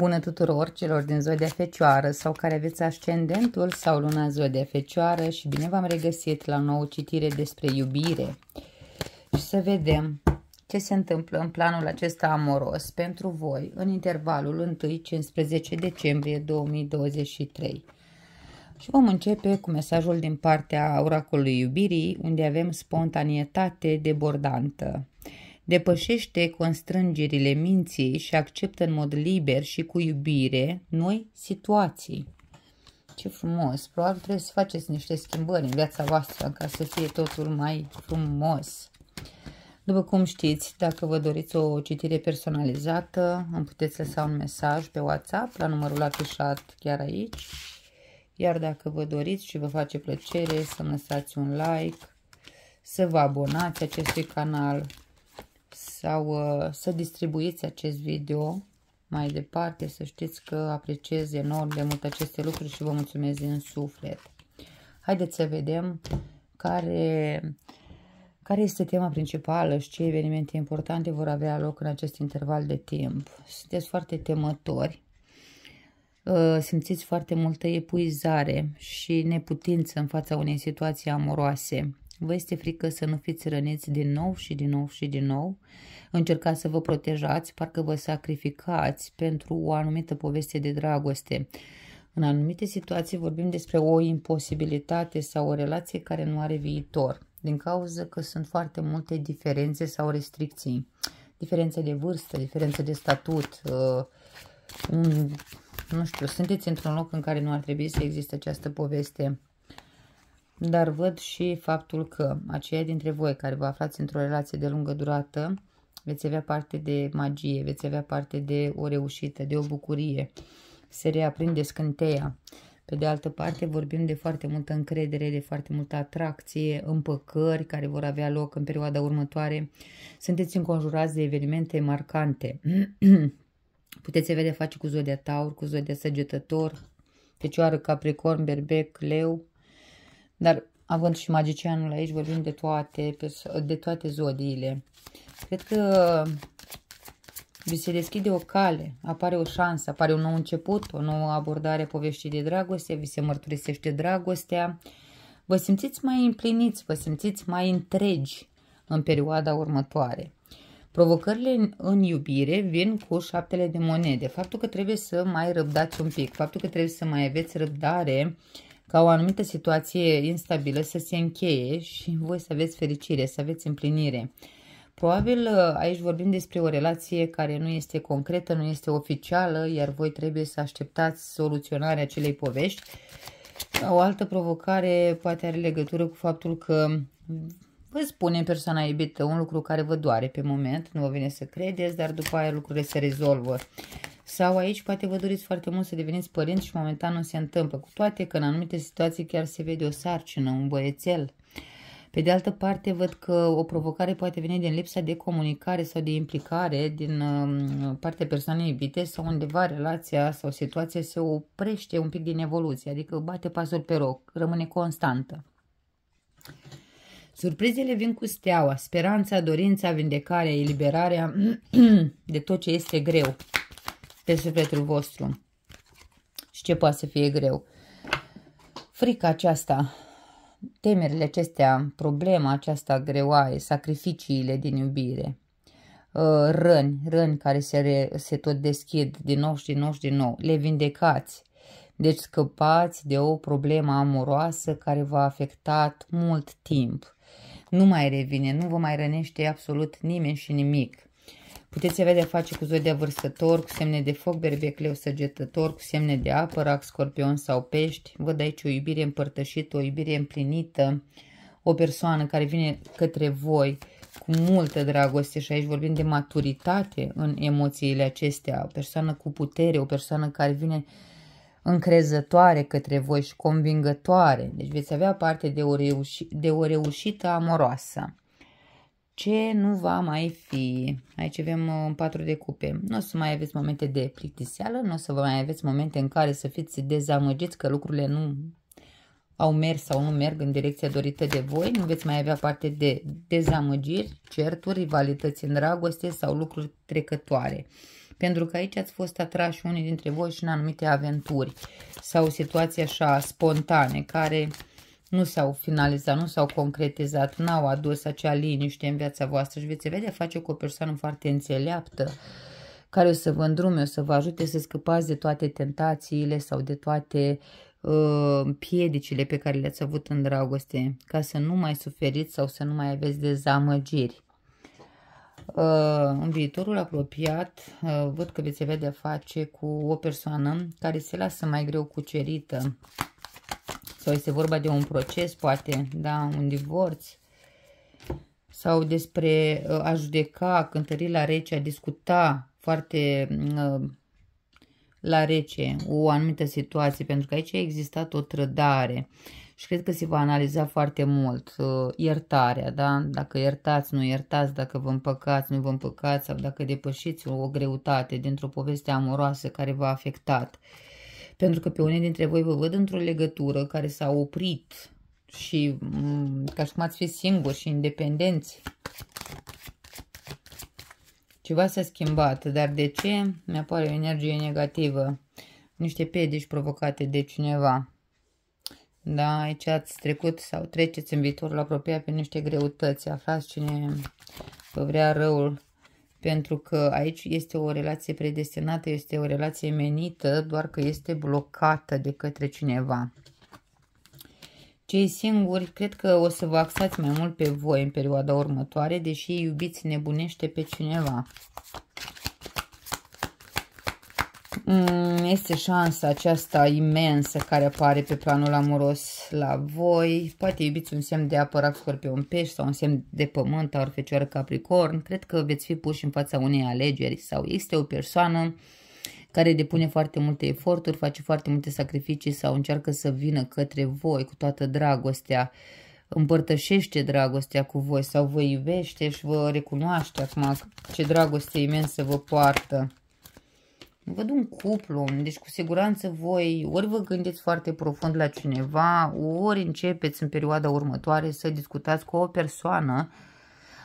Bună tuturor celor din Zodia Fecioară sau care aveți ascendentul sau luna Zodia Fecioară și bine v-am regăsit la o nouă citire despre iubire. Și să vedem ce se întâmplă în planul acesta amoros pentru voi în intervalul 1-15 decembrie 2023. Și vom începe cu mesajul din partea oracolului iubirii, unde avem spontanietate debordantă depășește constrângerile minții și acceptă în mod liber și cu iubire noi situații. Ce frumos! Probabil trebuie să faceți niște schimbări în viața voastră ca să fie totul mai frumos. După cum știți, dacă vă doriți o citire personalizată, îmi puteți lăsa un mesaj pe WhatsApp la numărul afișat chiar aici. Iar dacă vă doriți și vă face plăcere să-mi lăsați un like, să vă abonați acestui canal, sau uh, să distribuiți acest video mai departe, să știți că apreciez enorm de mult aceste lucruri și vă mulțumesc din suflet. Haideți să vedem care, care este tema principală și ce evenimente importante vor avea loc în acest interval de timp. Sunteți foarte temători, uh, simțiți foarte multă epuizare și neputință în fața unei situații amoroase Vă este frică să nu fiți răniți din nou și din nou și din nou? Încercați să vă protejați, parcă vă sacrificați pentru o anumită poveste de dragoste. În anumite situații vorbim despre o imposibilitate sau o relație care nu are viitor, din cauza că sunt foarte multe diferențe sau restricții. Diferențe de vârstă, diferențe de statut, uh, un, nu știu, sunteți într-un loc în care nu ar trebui să existe această poveste dar văd și faptul că aceia dintre voi care vă aflați într-o relație de lungă durată veți avea parte de magie, veți avea parte de o reușită, de o bucurie, se reaprinde scânteia. Pe de altă parte, vorbim de foarte multă încredere, de foarte multă atracție, împăcări care vor avea loc în perioada următoare. Sunteți înconjurați de evenimente marcante. Puteți avea de face cu zodia taur, cu zodia săgetător, fecioară, capricorn, berbec, leu, dar având și magicianul aici, vorbim de toate, de toate zodiile. Cred că vi se deschide o cale, apare o șansă, apare un nou început, o nouă abordare poveștii de dragoste, vi se mărturisește dragostea. Vă simțiți mai împliniți, vă simțiți mai întregi în perioada următoare. Provocările în iubire vin cu șaptele de monede. Faptul că trebuie să mai răbdați un pic, faptul că trebuie să mai aveți răbdare uh, ca o anumită situație instabilă să se încheie și voi să aveți fericire, să aveți împlinire. Probabil uh, aici vorbim despre o relație care nu este concretă, nu este oficială, iar voi trebuie să așteptați soluționarea acelei povești. O altă provocare poate are legătură cu faptul că vă spune persoana iubită un lucru care vă doare pe moment, nu vă vine să credeți, dar după aia lucrurile se rezolvă. Sau aici poate vă doriți foarte mult să deveniți părinți și momentan nu se întâmplă, cu toate că în anumite situații chiar se vede o sarcină, un băiețel. Pe de altă parte, văd că o provocare poate veni din lipsa de comunicare sau de implicare din um, partea persoanei iubite sau undeva relația sau situația se oprește un pic din evoluție, adică bate pasul pe roc, rămâne constantă. Surprizele vin cu steaua, speranța, dorința, vindecarea, eliberarea de tot ce este greu pe sufletul vostru și ce poate să fie greu. Frica aceasta, temerile acestea, problema aceasta greoaie, sacrificiile din iubire, uh, răni, răni care se, re, se tot deschid din nou și din nou și din nou, le vindecați. Deci scăpați de o problemă amoroasă care v-a afectat mult timp. Nu mai revine, nu vă mai rănește absolut nimeni și nimic. Puteți avea de face cu zodia vârstător, cu semne de foc, berbecleu săgetător, cu semne de apă, rac, scorpion sau pești. Văd aici o iubire împărtășită, o iubire împlinită, o persoană care vine către voi cu multă dragoste și aici vorbim de maturitate în emoțiile acestea, o persoană cu putere, o persoană care vine încrezătoare către voi și convingătoare. Deci veți avea parte de o, reuși, de o reușită amoroasă ce nu va mai fi. Aici avem uh, un patru de cupe. Nu o să mai aveți momente de plictiseală, nu o să vă mai aveți momente în care să fiți dezamăgiți că lucrurile nu au mers sau nu merg în direcția dorită de voi, nu veți mai avea parte de dezamăgiri, certuri, rivalități în dragoste sau lucruri trecătoare. Pentru că aici ați fost atrași unii dintre voi și în anumite aventuri sau situații așa spontane care nu s-au finalizat, nu s-au concretizat, n-au adus acea liniște în viața voastră și veți vedea face cu o persoană foarte înțeleaptă care o să vă îndrume, o să vă ajute să scăpați de toate tentațiile sau de toate uh, piedicile pe care le-ați avut în dragoste, ca să nu mai suferiți sau să nu mai aveți dezamăgiri. Uh, în viitorul apropiat uh, văd că veți avea de face cu o persoană care se lasă mai greu cucerită sau este vorba de un proces, poate, da, un divorț. Sau despre uh, a judeca, cântări la rece, a discuta foarte mm, uh, la rece o anumită situație, pentru că aici a existat o trădare și cred că se va analiza foarte mult uh, iertarea, da? dacă iertați, nu iertați, dacă vă împăcați, nu vă împăcați sau dacă depășiți o greutate dintr-o poveste amoroasă care v-a afectat. Pentru că pe unii dintre voi vă văd într-o legătură care s-a oprit și mm, ca și cum ați fi singuri și independenți. Ceva s-a schimbat, dar de ce? Mi-apare o energie negativă, niște pedici provocate de cineva. Da, aici ați trecut sau treceți în viitorul apropiat pe niște greutăți. Aflați cine vă vrea răul pentru că aici este o relație predestinată, este o relație menită, doar că este blocată de către cineva. Cei singuri, cred că o să vă axați mai mult pe voi în perioada următoare, deși iubiți nebunește pe cineva. Mm, este șansa aceasta imensă care apare pe planul amoros la voi. Poate iubiți un semn de apărat scorpion, pești sau un semn de pământ, ori fecioară, capricorn. Cred că veți fi puși în fața unei alegeri sau este o persoană care depune foarte multe eforturi, face foarte multe sacrificii sau încearcă să vină către voi cu toată dragostea, împărtășește dragostea cu voi sau vă iubește și vă recunoaște acum ce dragoste imensă vă poartă. Văd un cuplu, deci cu siguranță voi ori vă gândiți foarte profund la cineva, ori începeți în perioada următoare să discutați cu o persoană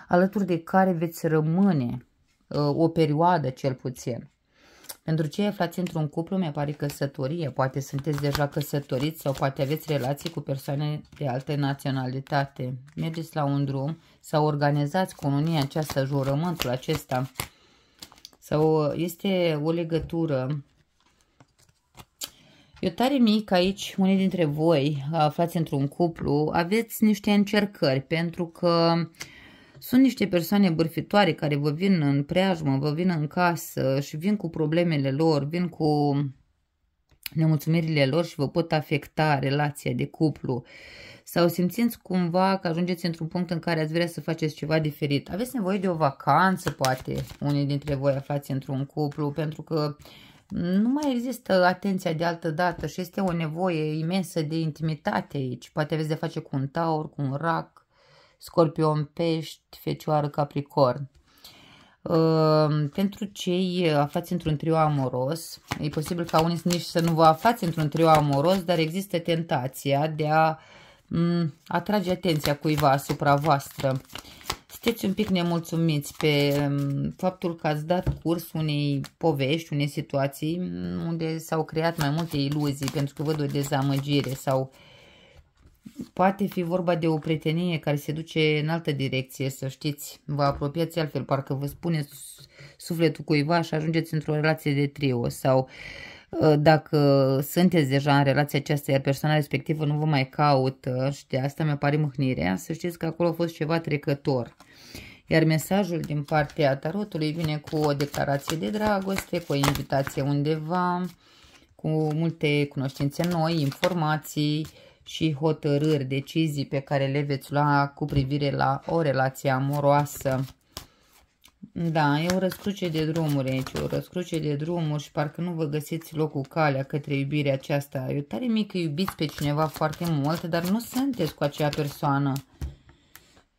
alături de care veți rămâne uh, o perioadă cel puțin. Pentru cei aflați într-un cuplu, mi-apare căsătorie. Poate sunteți deja căsătoriți sau poate aveți relații cu persoane de altă naționalitate. Mergeți la un drum sau organizați cununia aceasta, jurământul acesta. Sau uh, este o legătură. Eu tare mic aici, unii dintre voi aflați într-un cuplu, aveți niște încercări pentru că sunt niște persoane bârfitoare care vă vin în preajmă, vă vin în casă și vin cu problemele lor, vin cu nemulțumirile lor și vă pot afecta relația de cuplu sau simțiți cumva că ajungeți într-un punct în care ați vrea să faceți ceva diferit. Aveți nevoie de o vacanță, poate, unii dintre voi aflați într-un cuplu, pentru că nu mai există atenția de altă dată și este o nevoie imensă de intimitate aici. Poate aveți de face cu un taur, cu un rac, scorpion, pești, fecioară, capricorn. Uh, pentru cei aflați într-un trio amoros, e posibil ca unii nici să nu vă aflați într-un trio amoros, dar există tentația de a uh, Mm, atrage atenția cuiva asupra voastră. Sunteți un pic nemulțumiți pe mm, faptul că ați dat curs unei povești, unei situații mm, unde s-au creat mai multe iluzii pentru că văd o dezamăgire sau poate fi vorba de o prietenie care se duce în altă direcție, să știți, vă apropiați altfel, parcă vă spuneți sufletul cuiva și ajungeți într-o relație de trio sau uh, Uh, dacă sunteți deja în relația aceasta, iar persoana respectivă nu vă mai caută și de asta mi-a pare mâhnirea, să știți că acolo a fost ceva trecător. Iar mesajul din partea tarotului vine cu o declarație de dragoste, cu o invitație undeva, cu multe cunoștințe noi, informații și hotărâri, decizii pe care le veți lua cu privire la o relație amoroasă. Da, e o răscruce de drumuri aici, o răscruce de drumuri și parcă nu vă găsiți locul calea către iubirea aceasta. E tare mică iubiți pe cineva foarte mult, dar nu sunteți cu acea persoană.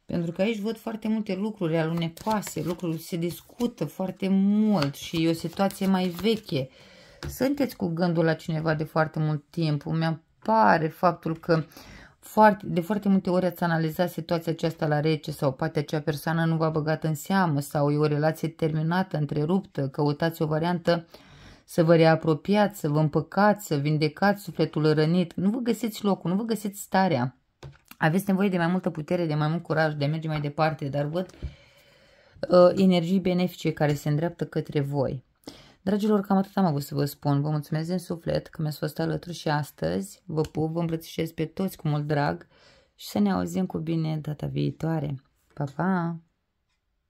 Pentru că aici văd foarte multe lucruri alunecoase, lucruri se discută foarte mult și e o situație mai veche. Sunteți cu gândul la cineva de foarte mult timp. Mi-apare faptul că uh, foarte, de foarte multe ori ați analizat situația aceasta la rece sau poate acea persoană nu v-a băgat în seamă sau e o relație terminată, întreruptă, căutați o variantă să vă reapropiați, să vă împăcați, să vindecați sufletul rănit. Nu vă găsiți locul, nu vă găsiți starea. Aveți nevoie de mai multă putere, de mai mult curaj, de a merge mai departe, dar văd uh, energii benefice care se îndreaptă către voi. Dragilor, cam atât am avut să vă spun. Vă mulțumesc din suflet că mi-ați fost alături și astăzi. Vă pup, vă îmbrățișez pe toți cu mult drag și să ne auzim cu bine data viitoare. Pa, pa!